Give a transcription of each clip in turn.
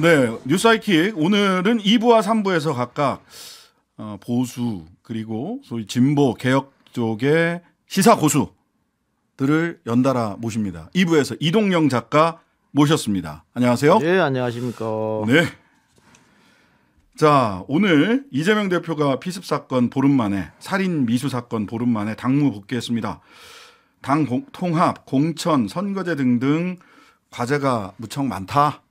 네, 뉴사이킥 오늘은 2부와 3부에서 각각 어, 보수 그리고 소위 진보 개혁 쪽의 시사 고수들을 연달아 모십니다. 2부에서 이동영 작가 모셨습니다. 안녕하세요. 네, 안녕하십니까. 네. 자, 오늘 이재명 대표가 피습 사건 보름 만에 살인 미수 사건 보름 만에 당무 복귀했습니다. 당 통합, 공천, 선거제 등등 과제가 무척 많다.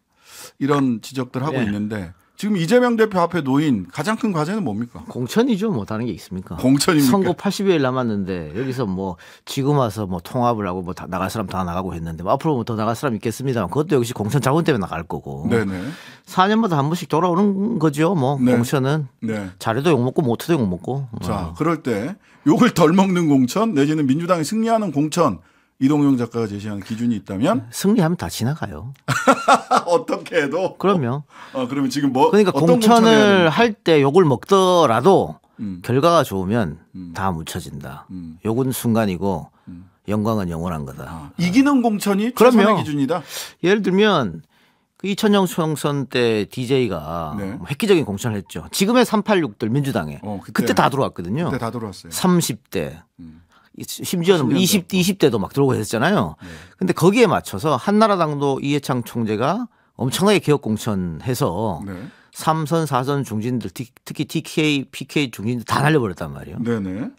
이런 지적들 하고 네. 있는데 지금 이재명 대표 앞에 놓인 가장 큰 과제는 뭡니까? 공천이죠. 뭐 다른 게 있습니까? 공천입니까? 선거 80일 남았는데 여기서 뭐 지금 와서 뭐 통합을 하고 뭐 다 나갈 사람 다 나가고 했는데 뭐 앞으로 뭐더 나갈 사람 있겠습니다만 그것도 역시 공천 자본 때문에 나갈 거고. 네네. 4년마다 한 번씩 돌아오는 거죠. 뭐 네. 공천은 네. 자료도 욕 먹고 모트도 욕 먹고. 자, 어. 그럴 때 욕을 덜 먹는 공천 내지는 민주당이 승리하는 공천 이동용 작가가 제시한 기준이 있다면 네, 승리하면 다 지나가요. 어떻게 해도 그럼요. 어 그러면 지금 뭐 그러니까 공천을 할 때 욕을 먹더라도 음. 결과가 좋으면 음. 다 묻혀진다. 음. 욕은 순간이고 음. 영광은 영원한 거다. 아, 이기는 공천이 그럼요. 기준이다. 예를 들면 그 2000년 총선 때 DJ가 네. 뭐 획기적인 공천을 했죠. 지금의 386들 민주당에 어, 그때, 그때, 다 들어왔거든요. 그때 다 들어왔어요. 30대, 음. 심지어는 20, 뭐 20대도 막 들어오고 했잖아요 네. 근데 거기에 맞춰서 한나라당도 이해창 총재가 엄청나게 개혁 공천해서 네. 3선, 4선 중진들 특히 TK, PK 중진들 다 날려버렸단 말이에요. 네네.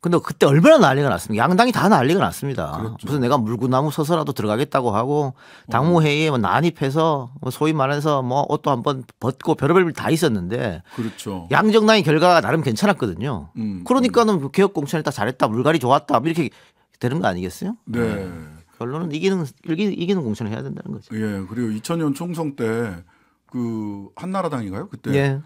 근데 그때 얼마나 난리가 났습니까? 양당이 다 난리가 났습니다. 그렇죠. 무슨 내가 물구나무 서서라도 들어가겠다고 하고 당무회의에 뭐 난입해서 뭐 소위 말해서 뭐 옷도 한번 벗고 별의별 다 있었는데 그렇죠. 양정당의 결과가 나름 괜찮았거든요. 음, 그러니까는 음. 개혁공천이 다 잘했다 물갈이 좋았다 뭐 이렇게 되는 거 아니겠어요? 네. 네. 결론은 이기는 이기는 공천을 해야 된다는 거죠. 예. 그리고 2000년 총선 때 그 한나라당인가요? 그때 예.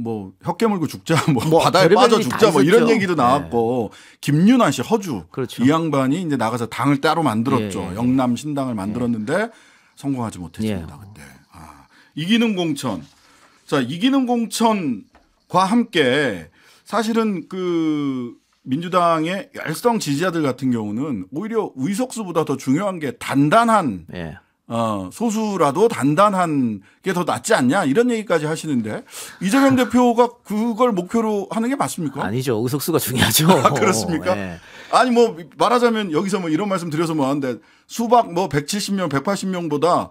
뭐 혀깨물고 죽자 뭐, 뭐 바다에 빠져 죽자 뭐 이런 얘기도 네. 나왔고 네. 김윤환 씨 허주 그렇죠. 이 양반이 이제 나가서 당을 따로 만들었죠 예, 예, 예. 영남 신당을 예. 만들었는데 예. 성공하지 못했습니다 그때 아, 이기는 공천 자 이기는 공천과 함께 사실은 그 민주당의 열성 지지자들 같은 경우는 오히려 의석수보다 더 중요한 게 단단한 어, 소수라도 단단한 게 더 낫지 않냐 이런 얘기까지 하시는데 이재명 아. 대표가 그걸 목표로 하는 게 맞습니까? 아니죠. 의석수가 중요하죠. 아, 그렇습니까? 네. 아니 뭐 말하자면 여기서 뭐 이런 말씀 드려서 뭐하는데 수박 뭐 170명, 180명보다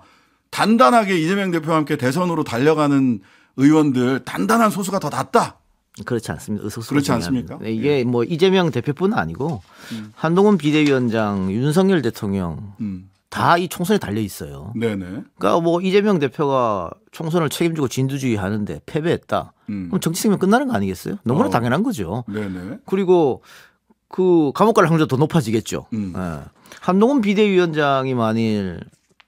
단단하게 이재명 대표와 함께 대선으로 달려가는 의원들 단단한 소수가 더 낫다. 그렇지 않습니다. 의석수 그렇지 중요합니다. 않습니까? 네, 이게 예. 뭐 이재명 대표뿐 아니고 음. 한동훈 비대위원장, 윤석열 대통령 음. 다이 총선에 달려 있어요. 네네. 그러니까 뭐 이재명 대표가 총선을 책임지고 진두지휘 하는데 패배했다. 음. 그럼 정치 생명 끝나는 거 아니겠어요? 너무나 어. 당연한 거죠. 네네. 그리고 그 감옥 갈 확률도 더 높아지겠죠. 음. 네. 한동훈 비대위원장이 만일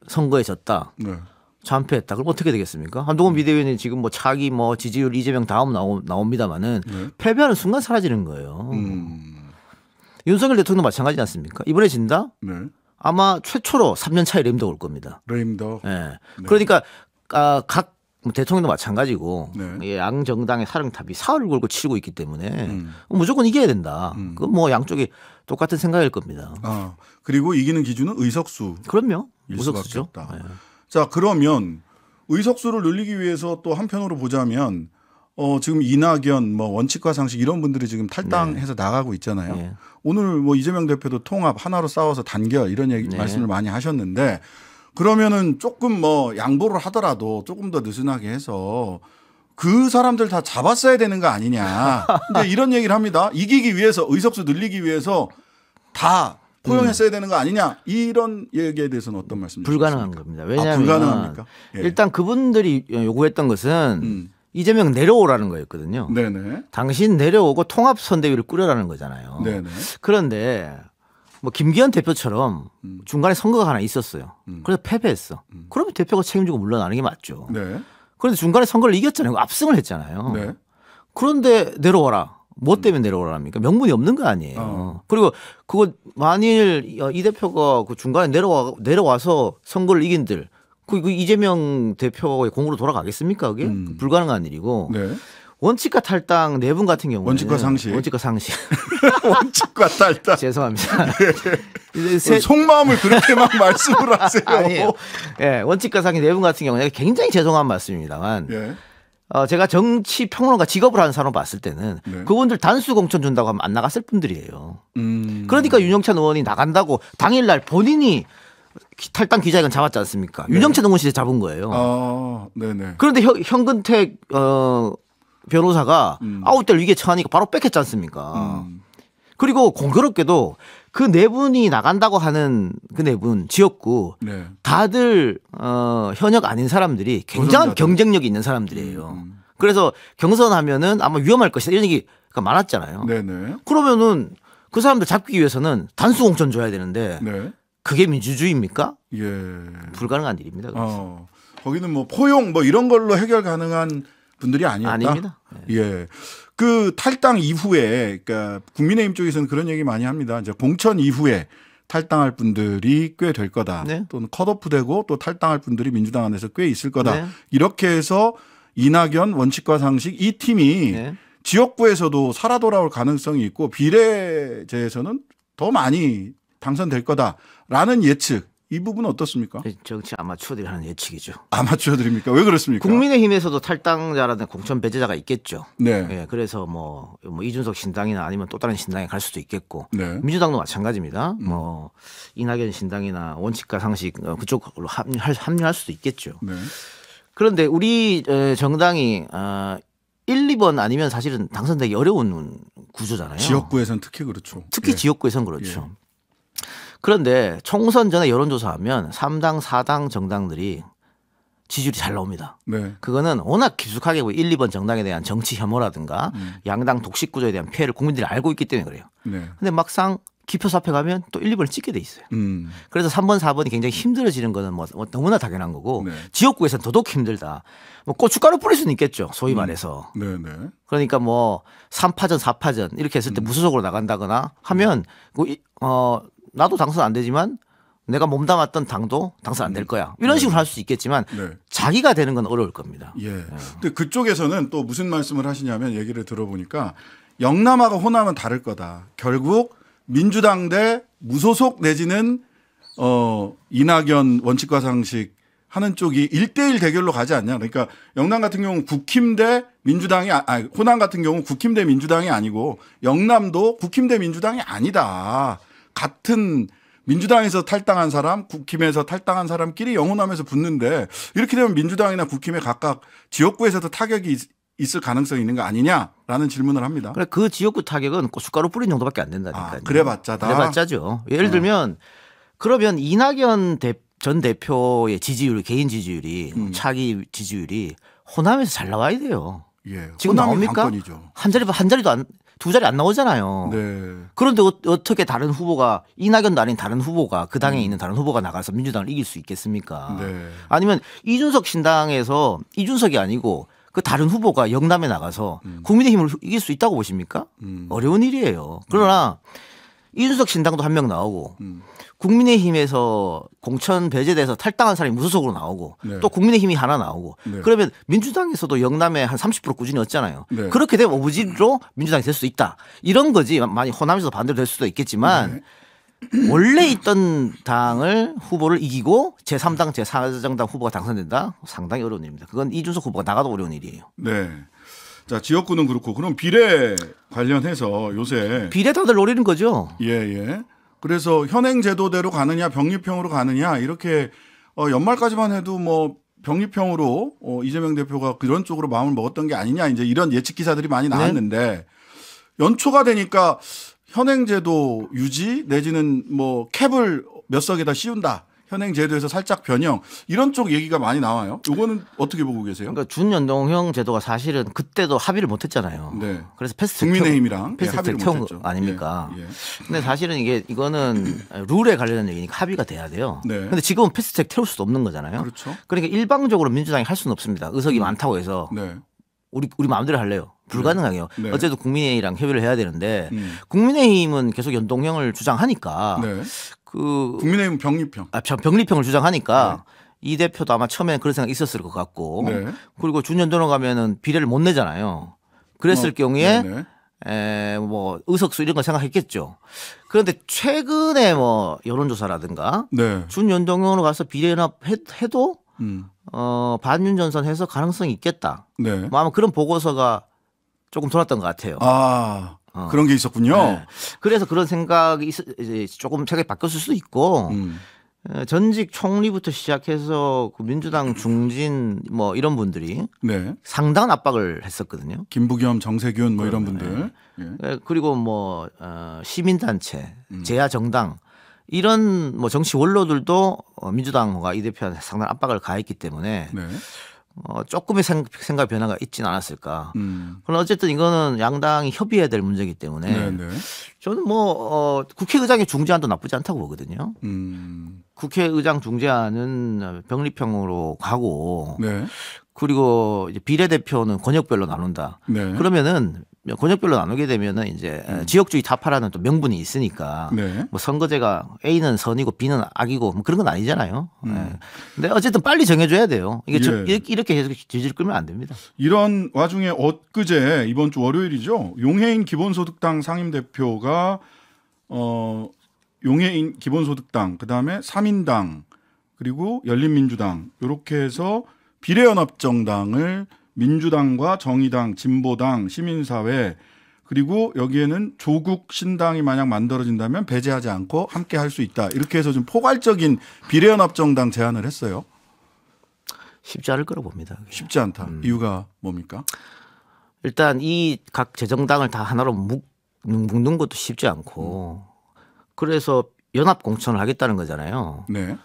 선거에 졌다. 네. 참패했다. 그럼 어떻게 되겠습니까? 한동훈 비대위원이 지금 뭐 차기 뭐 지지율 이재명 다음 나오, 나옵니다마는 네. 패배하는 순간 사라지는 거예요. 음. 윤석열 대통령도 마찬가지지 않습니까? 이번에 진다? 네. 아마 최초로 3년 차에 레임덕 올 겁니다. 레임덕. 예. 네. 그러니까 아, 각 뭐 대통령도 마찬가지고 네. 양 정당의 사령탑이 사흘 걸고 치르고 있기 때문에 음. 무조건 이겨야 된다. 음. 그뭐 양쪽이 똑같은 생각일 겁니다. 아 그리고 이기는 기준은 의석수. 그럼요. 의석수죠. 네. 자 그러면 의석수를 늘리기 위해서 또 한편으로 보자면 어, 지금 이낙연, 뭐 원칙과 상식 이런 분들이 지금 탈당해서 네. 나가고 있잖아요. 네. 오늘 뭐 이재명 대표도 통합 하나로 싸워서 단결 이런 얘기 네. 말씀을 많이 하셨는데 그러면은 조금 뭐 양보를 하더라도 조금 더 느슨하게 해서 그 사람들 다 잡았어야 되는 거 아니냐. 근데 이런 얘기를 합니다. 이기기 위해서 의석수 늘리기 위해서 다 포용했어야 음. 되는 거 아니냐 이런 얘기에 대해서는 어떤 말씀 불가능한 겁니다. 왜냐하면 아, 예. 일단 그분들이 요구했던 것은 음. 이재명 내려오라는 거였거든요. 네네. 당신 내려오고 통합 선대위를 꾸려라는 거잖아요. 네네. 그런데 뭐 김기현 대표처럼 음. 중간에 선거가 하나 있었어요. 음. 그래서 패배했어. 음. 그러면 대표가 책임지고 물러나는 게 맞죠. 네. 그런데 중간에 선거를 이겼잖아요. 압승을 했잖아요. 네. 그런데 내려와라. 뭐 음. 때문에 내려오라합니까? 명분이 없는 거 아니에요. 어. 그리고 그거 만일 이 대표가 그 중간에 내려와 내려와서 선거를 이긴들 그, 그 이재명 대표의 공으로 돌아가겠습니까? 그게 음. 그 불가능한 일이고. 네. 원칙과 탈당 네 분 같은 경우는 원칙과 상식 원칙과 상식 원칙과 탈당 죄송합니다 네. 세... 속마음을 그렇게만 말씀을 하세요 아니에요 예 네, 원칙과 상식 네분 같은 경우는 굉장히 죄송한 말씀입니다만 예. 어, 제가 정치 평론가 직업을 하는 사람 봤을 때는 네. 그분들 단수 공천 준다고 하면 안 나갔을 분들이에요 음... 그러니까 윤영찬 의원이 나간다고 당일날 본인이 탈당 기자회견 잡았지 않습니까? 네. 윤정채 농원실에 잡은 거예요. 아, 네네. 그런데 현, 현근택 어, 변호사가 음. 아웃 될 위기에 처하니까 바로 뺏겼지 않습니까? 음. 그리고 공교롭게도 그 네 분이 나간다고 하는 그 네 분 지역구 네. 다들 어, 현역 아닌 사람들이 굉장한 경쟁력이 있는 사람들이에요. 음, 음. 그래서 경선하면은 아마 위험할 것이다 이런 얘기가 많았잖아요. 네네. 그러면은 그 사람들 잡기 위해서는 단수 공천 줘야 되는데 네. 그게 민주주의입니까? 예. 불가능한 일입니다. 어. 거기는 뭐 포용 뭐 이런 걸로 해결 가능한 분들이 아니었다. 아닙니다. 예. 예. 그 탈당 이후에 그러니까 국민의힘 쪽에서는 그런 얘기 많이 합니다. 이제 공천 이후에 탈당할 분들이 꽤 될 거다. 네. 또는 컷오프되고 또 탈당할 분들이 민주당 안에서 꽤 있을 거다. 네. 이렇게 해서 이낙연 원칙과 상식 이 팀이 네. 지역구에서도 살아 돌아올 가능성이 있고 비례제에서는 더 많이 당선될 거다. 라는 예측 이 부분은 어떻습니까? 정치 네, 아마추어들이 하는 예측이죠. 아마추어들입니까? 왜 그렇습니까? 국민의힘에서도 탈당자라든 가 공천 배제자가 있겠죠. 네. 예, 그래서 뭐, 뭐 이준석 신당이나 아니면 또 다른 신당에 갈 수도 있겠고 네. 민주당도 마찬가지입니다. 음. 뭐 이낙연 신당이나 원칙과 상식 어, 그쪽으로 합류할, 합류할 수도 있겠죠. 네. 그런데 우리 어, 정당이 어, 1, 2번 아니면 사실은 당선되기 어려운 구조잖아요. 지역구에선 특히 그렇죠. 특히 예. 지역구에선 그렇죠. 예. 그런데 총선 전에 여론조사하면 3당, 4당 정당들이 지지율이 잘 나옵니다. 네. 그거는 워낙 깊숙하게 1, 뭐 2번 정당에 대한 정치 혐오라든가 음. 양당 독식 구조에 대한 피해를 국민들이 알고 있기 때문에 그래요. 네. 근데 막상 기표 사표 가면 또 1, 2번을 찍게 돼 있어요. 음. 그래서 3번, 4번이 굉장히 힘들어지는 거는 뭐, 뭐 너무나 당연한 거고 네. 지역구에서는 더더욱 힘들다. 뭐 고춧가루 뿌릴 수는 있겠죠. 소위 음. 말해서. 음. 네, 네네. 그러니까 뭐 3파전, 4파전 이렇게 했을 때 음. 무소속으로 나간다거나 하면 음. 어 나도 당선 안 되지만 내가 몸담았던 당도 당선 안될 음. 거야. 이런 식으로 음. 할수 있겠지만 네. 자기가 되는 건 어려울 겁니다. 예. 네. 근데 그쪽에서는 또 무슨 말씀을 하시냐면 얘기를 들어보니까 영남하고 호남은 다를 거다. 결국 민주당 대 무소속 내지는 어 이낙연 원칙과 상식 하는 쪽이 1대1 대결로 가지 않냐. 그러니까 영남 같은 경우는 국힘 대 민주당이 아, 아 호남 같은 경우는 국힘 대 민주당이 아니고 영남도 국힘 대 민주당이 아니다. 같은 민주당에서 탈당한 사람, 국힘에서 탈당한 사람끼리 영혼하면서 붙는데 이렇게 되면 민주당이나 국힘에 각각 지역구에서도 타격이 있을 가능성이 있는 거 아니냐라는 질문을 합니다. 그래 그 지역구 타격은 고춧가락 뿌린 정도밖에 안 된다니까요. 아, 그래봤자다. 그래봤자죠. 예를 음. 들면 그러면 이낙연 대, 전 대표의 지지율 개인 지지율이 음. 차기 지지율이 호남에서 잘 나와야 돼요. 예, 지금 나옵니까? 관건이죠. 한 자리 한 자리도 안두 자리 안 나오잖아요. 네. 그런데 어, 떻게 다른 후보가 이낙연도 아닌 다른 후보가 그 당에 음. 있는 다른 후보가 나가서 민주당을 이길 수 있겠습니까? 네. 아니면 이준석 신당에서 이준석이 아니고 그 다른 후보가 영남에 나가서 음. 국민의힘을 이길 수 있다고 보십니까? 음. 어려운 일이에요. 그러나 음. 이준석 신당도 한 명 나오고 음. 국민의힘에서 공천 배제돼서 탈당한 사람이 무소속으로 나오고 네. 또 국민의힘이 하나 나오고 네. 그러면 민주당에서도 영남에 한 30% 꾸준히 얻잖아요. 네. 그렇게 되면 오부지로 민주당이 될 수도 있다. 이런 거지 많이 호남에서 반대로 될 수도 있겠지만 네. 원래 있던 당을 후보를 이기고 제3당 제4정당 후보가 당선된다 상당히 어려운 일입니다. 그건 이준석 후보가 나가도 어려운 일이에요. 네. 자 지역구는 그렇고 그럼 비례 관련해서 요새 비례 다들 노리는 거죠. 예 예. 그래서 현행 제도대로 가느냐 병립형으로 가느냐 이렇게 어, 연말까지만 해도 뭐 병립형으로 어, 이재명 대표가 그런 쪽으로 마음을 먹었던 게 아니냐 이제 이런 예측 기사들이 많이 네. 나왔는데 네. 연초가 되니까 현행 제도 유지 내지는 뭐 캡을 몇 석에다 씌운다 현행 제도에서 살짝 변형 이런 쪽 얘기가 많이 나와요. 이거는 어떻게 보고 계세요? 그러니까 준연동형 제도가 사실은 그때도 합의를 못했잖아요. 네. 그래서 패스 국민의힘이랑 패스 예, 합의를 채운 거 아닙니까? 예, 예. 근데 사실은 이게 이거는 룰에 관련된 얘기니까 합의가 돼야 돼요. 네. 근데 지금은 패스트랙 태울 수도 없는 거잖아요. 그렇죠. 그러니까 일방적으로 민주당이 할 수는 없습니다. 의석이 음. 많다고 해서 네. 우리 우리 마음대로 할래요. 불가능하게요. 네. 네. 어쨌든 국민의힘이랑 협의를 해야 되는데 음. 국민의힘은 계속 연동형을 주장하니까 네. 그 국민의힘 병립형 아 병립형을 주장하니까 네. 이 대표도 아마 처음에 그런 생각 있었을 것 같고 네. 그리고 준연도로 가면은 비례를 못 내잖아요. 그랬을 어, 경우에 네, 에, 뭐 의석수 이런 걸 생각했겠죠. 그런데 최근에 뭐 여론조사라든가 준연동형으로 가서 비례연합 해도 음. 어, 반윤 전선해서 가능성이 있겠다. 네. 뭐 아마 그런 보고서가 조금 돌았던 것 같아요. 아. 어. 그런 게 있었군요. 네. 그래서 그런 생각이 있, 조금 생각이 바뀌었을 수도 있고 음. 어, 전직 총리부터 시작해서 그 민주당 중진 뭐 이런 분들이 네. 상당한 압박을 했었거든요. 김부겸, 정세균 뭐 이런 그, 분들. 네. 예. 예. 그리고 뭐 어, 시민단체, 음. 제야 정당 이런 뭐 정치 원로들도 어, 민주당과 이 대표한테 상당한 압박을 가했기 때문에 네. 어, 조금의 생각, 변화가 있진 않았을까. 음. 그러나 어쨌든 이거는 양당이 협의해야 될 문제이기 때문에 네네. 네. 저는 뭐 어, 국회의장의 중재안도 나쁘지 않다고 보거든요. 음. 국회의장 중재안은 병리평으로 가고 네. 그리고 이제 비례대표는 권역별로 나눈다. 네. 그러면은 권역별로 나누게 되면은 이제 음. 지역주의 타파라는 또 명분이 있으니까 네. 뭐 선거제가 A는 선이고 B는 악이고 뭐 그런 건 아니잖아요. 음. 네. 근데 어쨌든 빨리 정해줘야 돼요. 이게 예. 이렇게 계속 질질 끌면 안 됩니다. 이런 와중에 엊그제 이번 주 월요일이죠. 용해인 기본소득당 상임대표가 어 용해인 기본소득당 그다음에 삼인당 그리고 열린민주당 이렇게 해서 비례연합정당을 민주당과 정의당, 진보당, 시민사회 그리고 여기에는 조국 신당이 만약 만들어진다면 배제하지 않고 함께 할 수 있다. 이렇게 해서 좀 포괄적인 비례연합정당 제안을 했어요. 쉽지 않을 거라 봅니다. 그냥. 쉽지 않다. 음. 이유가 뭡니까? 일단 이 각 재정당을 다 하나로 묶, 는 것도 쉽지 않고 음. 그래서 연합 공천을 하겠다는 거잖아요. 네.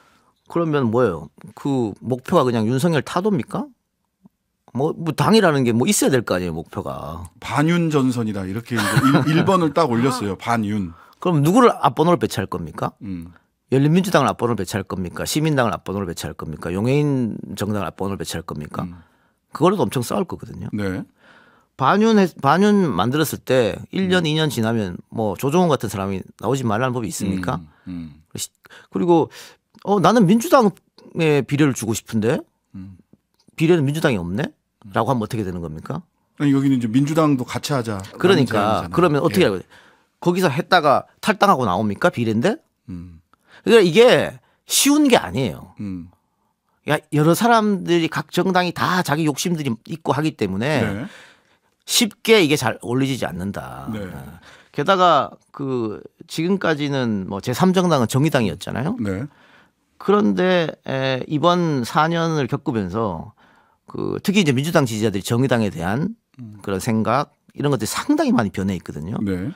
그러면 뭐예요? 그 목표가 그냥 윤석열 타도입니까? 뭐, 뭐 당이라는 게 뭐 있어야 될 거 아니에요 목표가 반윤 전선이다 이렇게 일 1번을 딱 올렸어요 반윤 그럼 누구를 앞번호로 배치할 겁니까? 음. 열린민주당을 앞번호로 배치할 겁니까? 시민당을 앞번호로 배치할 겁니까? 용해인 정당을 앞번호로 배치할 겁니까? 음. 그걸로도 엄청 싸울 거거든요. 네. 반윤 반윤 만들었을 때 1년 음. 2년 지나면 뭐조종원 같은 사람이 나오지 말라는 법이 있습니까? 음. 음. 그리고 어 나는 민주당에 비례를 주고 싶은데 음. 비례는 민주당이 없네라고 하면 어떻게 되는 겁니까? 아니, 여기는 이제 민주당도 같이 하자. 그러니까 제안이잖아요. 그러면 어떻게 예. 하고 거기서 했다가 탈당하고 나옵니까 비례인데? 음. 그러니까 이게 쉬운 게 아니에요. 음. 야 여러 사람들이 각 정당이 다 자기 욕심들이 있고 하기 때문에 네. 쉽게 이게 잘 올리지 않는다. 네. 어. 게다가 그 지금까지는 뭐 제3정당은 정의당이었잖아요. 네. 그런데 에, 이번 4년을 겪으면서 그 특히 이제 민주당 지지자들이 정의당에 대한 음. 그런 생각 이런 것들이 상당히 많이 변해 있거든요. 네.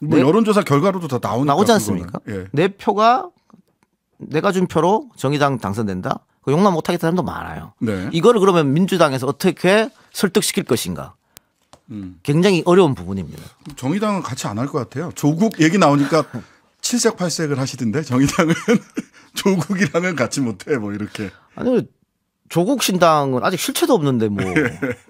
뭐 내, 여론조사 결과로도 다 나오니까, 나오지 않습니까? 예. 내 표가 내가 준 표로 정의당 당선된다. 그 용납 못하겠다는 사람도 많아요. 네. 이거를 그러면 민주당에서 어떻게 설득시킬 것인가? 음. 굉장히 어려운 부분입니다. 정의당은 같이 안 할 것 같아요. 조국 얘기 나오니까 칠색 팔색을 하시던데 정의당은 조국이랑은 같이 못해 뭐 이렇게. 아니 조국 신당은 아직 실체도 없는데 뭐. 예.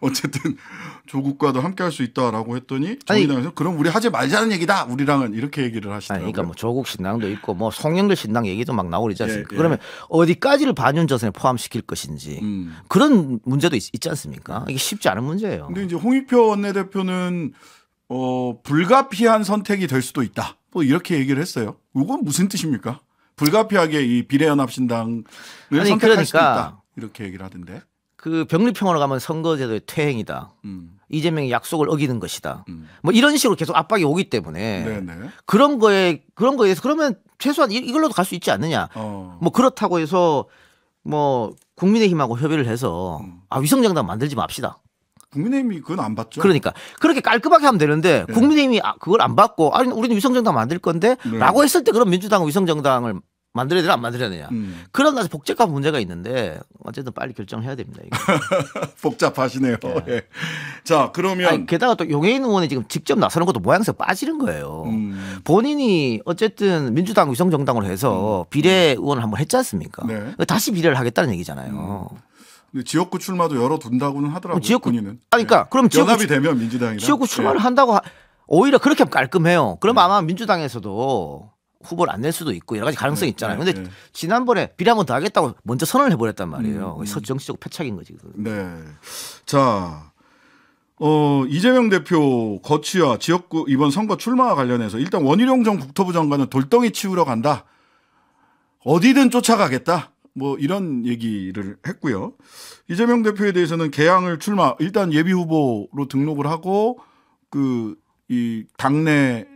어쨌든 조국과도 함께 할 수 있다라고 했더니 정의당에서 아니, 그럼 우리 하지 말자는 얘기다 우리랑은 이렇게 얘기를 하시더라고요. 아니, 그러니까 뭐 조국 신당도 있고 뭐 송영길 신당 얘기도 막 나오지 고 않습니까? 예, 예. 그러면 어디까지를 반윤전선에 포함시킬 것인지 음. 그런 문제도 있, 지 않습니까? 이게 쉽지 않은 문제예요. 근데 이제 홍익표 원내대표는 어 불가피한 선택이 될 수도 있다. 뭐 이렇게 얘기를 했어요. 이건 무슨 뜻입니까? 불가피하게 이 비례연합신당을 아니, 선택할 그러니까 수 있다. 이렇게 얘기를 하던데. 그병리평원로 가면 선거제도의 퇴행이다. 음. 이재명이 약속을 어기는 것이다. 음. 뭐 이런 식으로 계속 압박이 오기 때문에 네네. 그런 거에 그런 거에 대해서 그러면 최소한 이걸로도 갈 수 있지 않느냐. 어. 뭐 그렇다고 해서 뭐 국민의힘하고 협의를 해서 음. 아 위성정당 만들지 맙시다. 국민의힘이 그건 안 받죠. 그러니까 그렇게 깔끔하게 하면 되는데 네. 국민의힘이 아, 그걸 안 받고 아니 우리는 위성정당 만들 건데라고 네. 했을 때 그럼 민주당 위성정당을 만들어야 되나 안 만들어야 되냐. 음. 그런 아주 복잡한 문제가 있는데 어쨌든 빨리 결정해야 됩니다. 이거. 복잡하시네요. 네. 예. 자 그러면 아니, 게다가 또 용해인 의원이 지금 직접 나서는 것도 모양새 빠지는 거예요. 음. 본인이 어쨌든 민주당 위성정당으로 해서 음. 비례 의원을 한번 했지 않습니까? 네. 다시 비례를 하겠다는 얘기잖아요. 음. 지역구 출마도 열어둔다고는 하더라고요. 지역구, 본인은. 아, 그러니까 네. 그럼 지역구, 연합이 되면 민주당이 지역구 출마를 네. 한다고 하, 오히려 그렇게 깔끔해요. 그럼 네. 아마 민주당에서도 후보를 안 낼 수도 있고 여러 가지 가능성이 네. 있잖아요. 근데 네. 네. 지난번에 비례 한번 더 하겠다고 먼저 선언을 해버렸단 말이에요. 음. 음. 정치적 패착인 거지. 그건. 네. 자. 어, 이재명 대표 거취와 지역구 이번 선거 출마와 관련해서 일단 원희룡 전 국토부 장관은 돌덩이 치우러 간다. 어디든 쫓아가겠다. 뭐 이런 얘기를 했고요. 이재명 대표에 대해서는 개항을 출마 일단 예비 후보로 등록을 하고 그이 당내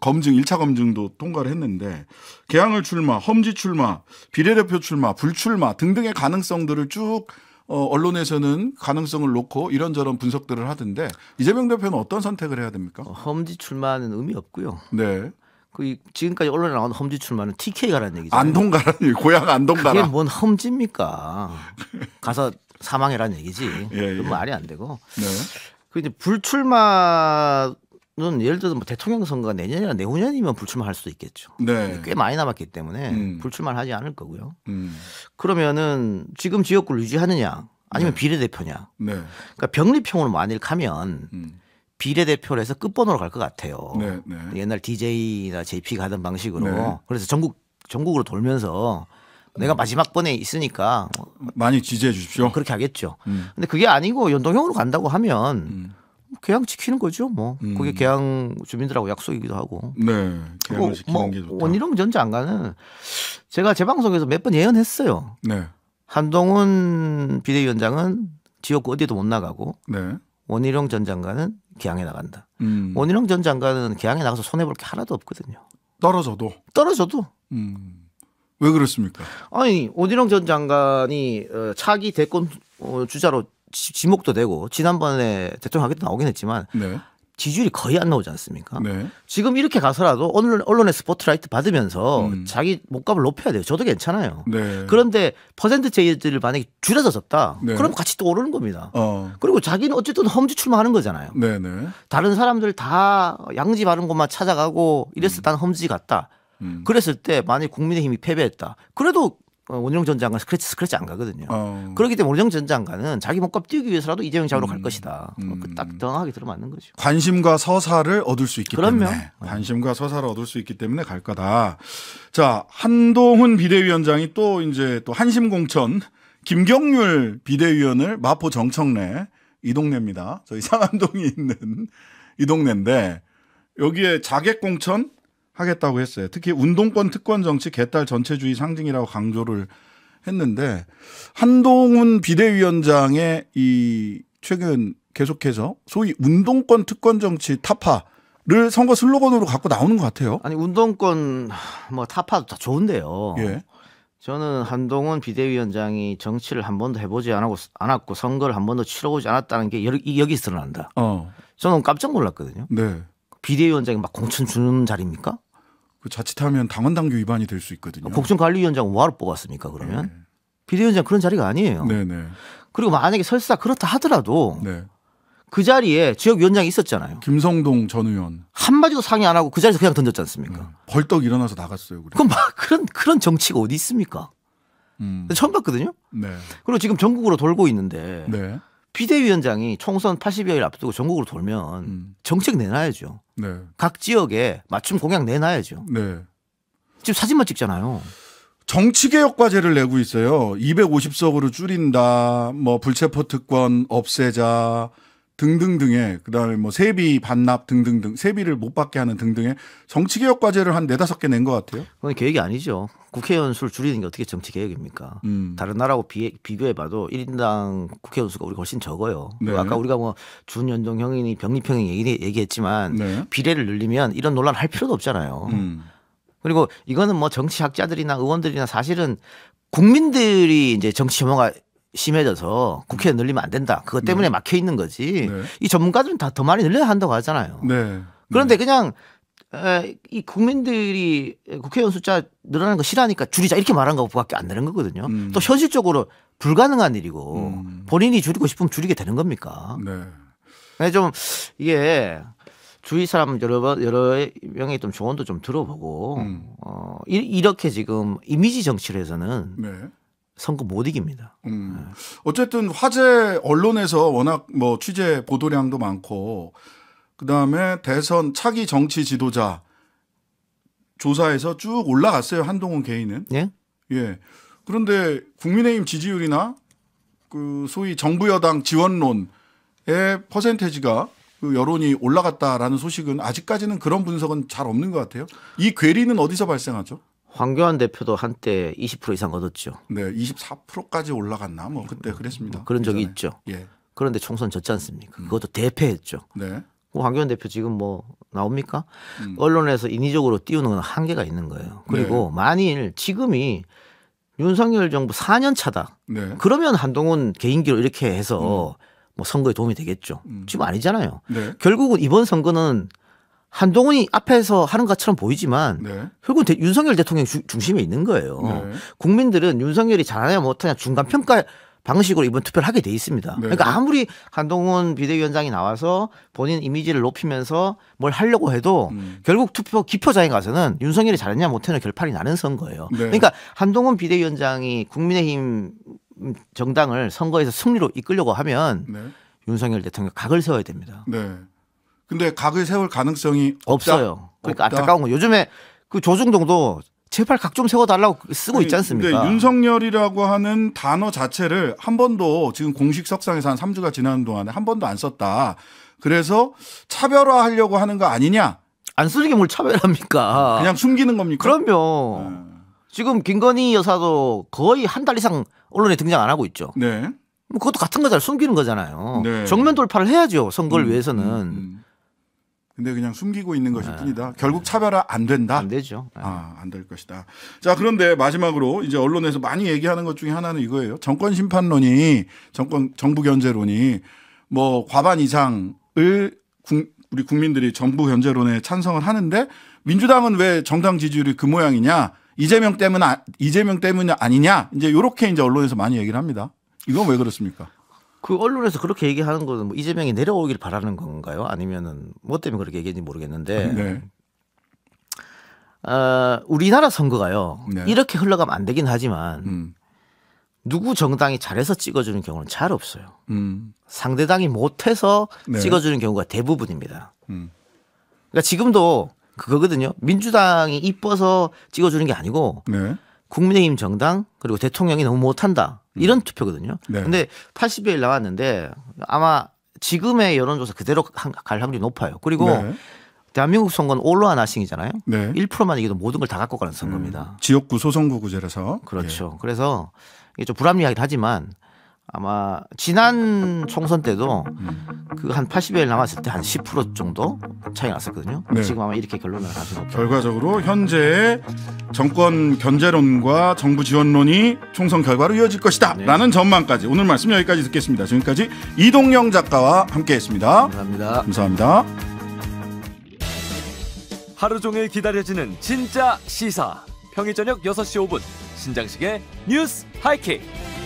검증 1차 검증도 통과를 했는데 개항을 출마, 험지 출마, 비례대표 출마, 불출마 등등의 가능성들을 쭉 어, 언론에서는 가능성을 놓고 이런저런 분석들을 하던데 이재명 대표는 어떤 선택을 해야 됩니까? 험지 출마는 의미 없고요. 네. 그 지금까지 언론에 나온 험지 출마는 TK 가라는 얘기죠. 안동 가라는 고향 안동 가라. 그게 뭔 험지입니까? 가서 사망해라는 얘기지. 예, 예. 말이 안 되고. 네. 그 이제 불출마는 예를 들어서 뭐 대통령 선거가 내년이나 내후년이면 불출마할 수도 있겠죠. 네. 꽤 많이 남았기 때문에 음. 불출마를 하지 않을 거고요. 음. 그러면은 지금 지역구를 유지하느냐 아니면 네. 비례대표냐. 네. 그러니까 병립형으로 만일 가면 음. 비례대표로 해서 끝번호로 갈 것 같아요. 네, 네. 옛날 DJ나 JP가 하던 방식으로. 네. 그래서 전국 전국으로 돌면서 내가 음. 마지막 번에 있으니까 뭐 많이 지지해 주십시오. 뭐 그렇게 하겠죠. 음. 근데 그게 아니고 연동형으로 간다고 하면 음. 개항 뭐 지키는 거죠. 뭐 음. 그게 개항 주민들하고 약속이기도 하고. 네. 개항을 지키는 뭐, 게 좋다. 원희룡 전 장관은 제가 제 방송에서 몇 번 예언했어요. 네. 한동훈 비대위원장은 지역구 어디도 못 나가고 네. 원희룡 전 장관은 개항에 나간다. 음. 원희룡 전 장관은 개항에 나가서 손해 볼게 하나도 없거든요. 떨어져도 떨어져도 음. 왜 그렇습니까? 아니 원희룡 전 장관이 어, 차기 대권 어, 주자로 지목도 되고 지난번에 대통령 하겠다 나오긴 했지만 네. 지지율이 거의 안 나오지 않습니까? 네. 지금 이렇게 가서라도 언론, 언론의 스포트라이트 받으면서 음. 자기 목값을 높여야 돼요. 저도 괜찮아요. 네. 그런데 퍼센트 제이들을 만약에 줄여서 잡다. 네. 그럼 같이 또 오르는 겁니다. 어. 그리고 자기는 어쨌든 험지 출마하는 거잖아요. 네, 네. 다른 사람들 다 양지 바른 곳만 찾아가고 이랬을 음. 나는 험지 같다. 음. 그랬을 때 만약 국민의힘이 패배했다. 그래도 어, 원희룡 전 장관 스크래치 스크래치 안 가거든요. 어. 그렇기 때문에 원희룡 전 장관은 자기 몸값 띄우기 위해서라도 이재명 좌으로 음. 갈 것이다. 뭐 그 음. 딱 정확하게 들어맞는 거죠. 관심과 서사를 얻을 수 있기 그럼요. 때문에 네. 관심과 서사를 얻을 수 있기 때문에 갈 거다. 자 한동훈 비대위원장이 또 이제 또 한심공천 김경률 비대위원을 마포 정청래 이 동네입니다. 저희 상암동이 있는 이 동네인데 여기에 자객공천 하겠다고 했어요. 특히 운동권 특권 정치 개딸 전체주의 상징이라고 강조를 했는데 한동훈 비대위원장의 이 최근 계속해서 소위 운동권 특권 정치 타파를 선거 슬로건으로 갖고 나오는 것 같아요. 아니 운동권 뭐 타파도 다 좋은데요. 예. 저는 한동훈 비대위원장이 정치를 한 번도 해보지 않았고, 선거를 한 번도 치러보지 않았다는 게여 여기서 드러난다. 어. 저는 깜짝 놀랐거든요. 네. 비대위원장이 막 공천 주는 자리입니까? 그 자칫하면 당헌당규 위반이 될 수 있거든요. 복순관리위원장 아, 뭐하러 뽑았습니까 그러면 네. 비대위원장 그런 자리가 아니에요. 네네. 네. 그리고 만약에 설사 그렇다 하더라도 네. 그 자리에 지역위원장이 있었잖아요. 김성동 전 의원 한마디도 상의 안 하고 그 자리에서 그냥 던졌지 않습니까? 네. 벌떡 일어나서 나갔어요. 그럼 막 그런 그런 정치가 어디 있습니까? 음. 처음 봤거든요. 네. 그리고 지금 전국으로 돌고 있는데 네. 비대위원장이 총선 80여일 앞두고 전국으로 돌면 음. 정책 내놔야죠. 네. 각 지역에 맞춤 공약 내놔야죠. 네. 지금 사진만 찍잖아요. 정치개혁 과제를 내고 있어요. 250석으로 줄인다. 뭐 불체포 특권 없애자. 등등등의 그다음에 뭐 세비 반납 등등등 세비를 못 받게 하는 등등의 정치 개혁 과제를 한 네다섯 개 낸 것 같아요. 그건 계획이 아니죠. 국회의원 수를 줄이는 게 어떻게 정치 개혁입니까? 음. 다른 나라하고 비, 교해봐도 1인당 국회의원 수가 우리가 훨씬 적어요. 네. 아까 우리가 뭐 준연동형이니 병립형이 얘기, 얘기했지만 네. 비례를 늘리면 이런 논란 할 필요도 없잖아요. 음. 그리고 이거는 뭐 정치학자들이나 의원들이나 사실은 국민들이 이제 정치 혐오가 심해져서 국회에 늘리면 안 된다. 그것 때문에 네. 막혀 있는 거지. 네. 이 전문가들은 다 더 많이 늘려야 한다고 하잖아요. 네. 그런데 네. 그냥 에, 이 국민들이 국회의원 숫자 늘어나는 거 싫어하니까 줄이자 이렇게 말한 거밖에 안 되는 거거든요. 음. 또 현실적으로 불가능한 일이고 음. 본인이 줄이고 싶으면 줄이게 되는 겁니까? 네. 네 좀 이게 주위 사람 여러 번 여러 명의 좀 조언도 좀 들어보고 음. 어 이, 렇게 지금 이미지 정치를 해서는 네. 선거 못 이깁니다. 음. 네. 어쨌든 화제 언론에서 워낙 뭐 취재 보도량도 많고 그다음에 대선 차기 정치 지도자 조사에서 쭉 올라갔어요. 한동훈 개인은. 예? 예. 그런데 국민의힘 지지율이나 그 소위 정부 여당 지원론의 퍼센테지가 그 여론이 올라갔다라는 소식은 아직까지는 그런 분석은 잘 없는 것 같아요. 이 괴리는 어디서 발생하죠? 황교안 대표도 한때 20% 이상 얻었죠. 네, 24%까지 올라갔나 뭐 그때 그랬습니다. 뭐 그런 적이 그 있죠. 예. 그런데 총선 졌지 않습니까? 음. 그것도 대패했죠. 네. 황교안 대표 지금 뭐 나옵니까? 음. 언론에서 인위적으로 띄우는 건 한계가 있는 거예요. 그리고 네. 만일 지금이 윤석열 정부 4년 차다. 네. 그러면 한동훈 개인기로 이렇게 해서 음. 뭐 선거에 도움이 되겠죠. 음. 지금 아니잖아요. 네. 결국은 이번 선거는 한동훈이 앞에서 하는 것처럼 보이지만 네. 결국 대, 윤석열 대통령 주, 중심에 있는 거예요. 네. 국민들은 윤석열이 잘하냐 못하냐 중간 평가 방식으로 이번 투표를 하게 돼 있습니다. 네. 그러니까 아무리 한동훈 비대위원장이 나와서 본인 이미지를 높이면서 뭘 하려고 해도 음. 결국 투표 기표장에 가서는 윤석열이 잘했냐 못했냐 결판이 나는 선거예요. 네. 그러니까 한동훈 비대위원장이 국민의힘 정당을 선거에서 승리로 이끌려고 하면 네. 윤석열 대통령 각을 세워야 됩니다. 네. 근데 각을 세울 가능성이 없다. 없어요. 그러니까 없다. 안타까운 거. 요즘에 그 조중동도 제발 각 좀 세워달라고 쓰고 아니, 있지 않습니까? 근데 윤석열이라고 하는 단어 자체를 한 번도 지금 공식 석상에서 한 3주가 지나는 동안에 한 번도 안 썼다. 그래서 차별화하려고 하는 거 아니냐? 안 쓰는 게 뭘 차별합니까? 그냥 숨기는 겁니까? 그럼요. 음. 지금 김건희 여사도 거의 한 달 이상 언론에 등장 안 하고 있죠. 네. 뭐 그것도 같은 거잖아요. 숨기는 거잖아요. 네. 정면 돌파를 해야죠. 선거를 음, 위해서는. 음, 음. 근데 그냥 숨기고 있는 것일 네. 뿐이다. 결국 차별화 안 된다. 안 되죠. 네. 아, 안 될 것이다. 자, 그런데 마지막으로 이제 언론에서 많이 얘기하는 것 중에 하나는 이거예요. 정권 심판론이 정권 정부 견제론이 뭐 과반 이상을 우리 국민들이 정부 견제론에 찬성을 하는데 민주당은 왜 정당 지지율이 그 모양이냐? 이재명 때문 아, 이재명 때문이 아니냐? 이제 요렇게 이제 언론에서 많이 얘기를 합니다. 이건 왜 그렇습니까? 그 언론에서 그렇게 얘기하는 거는 뭐 이재명이 내려오길 바라는 건가요? 아니면은 뭐 때문에 그렇게 얘기했는지 모르겠는데. 네. 어, 우리나라 선거가요. 네. 이렇게 흘러가면 안 되긴 하지만 음. 누구 정당이 잘해서 찍어주는 경우는 잘 없어요. 음. 상대당이 못해서 네. 찍어주는 경우가 대부분입니다. 음. 그러니까 지금도 그거거든요. 민주당이 이뻐서 찍어주는 게 아니고 네. 국민의힘 정당 그리고 대통령이 너무 못한다 음. 이런 투표거든요. 네. 근데 80일 나왔는데 아마 지금의 여론조사 그대로 갈 확률이 높아요. 그리고 네. 대한민국 선거는 올로와 나싱이잖아요. 네. 1%만 이겨도 모든 걸 다 갖고 가는 선거입니다. 음, 지역구 소선거구제라서. 그렇죠. 예. 그래서 이게 좀 불합리하긴 하지만 아마 지난 총선 때도 그 한 80일 남았을 때 한 10% 정도 차이 났었거든요. 네. 지금 아마 이렇게 결론을 가지고 없다. 결과적으로 현재 정권 견제론과 정부 지원론이 총선 결과로 이어질 것이다라는 네. 전망까지 오늘 말씀 여기까지 듣겠습니다. 지금까지 이동영 작가와 함께했습니다. 감사합니다. 감사합니다. 하루 종일 기다려지는 진짜 시사 평일 저녁 6시 5분 신장식의 뉴스 하이킥.